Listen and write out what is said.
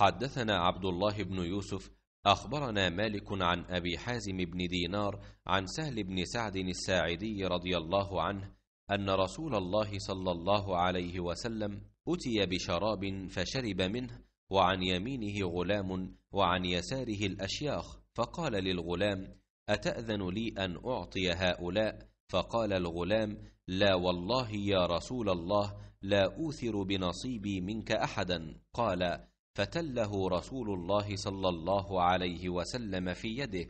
حدثنا عبد الله بن يوسف أخبرنا مالك عن أبي حازم بن دينار عن سهل بن سعد الساعدي رضي الله عنه أن رسول الله صلى الله عليه وسلم أتي بشراب فشرب منه وعن يمينه غلام وعن يساره الأشياخ فقال للغلام أتأذن لي أن أعطي هؤلاء فقال الغلام لا والله يا رسول الله لا أوثر بنصيبي منك أحدا قال فتله رسول الله صلى الله عليه وسلم في يده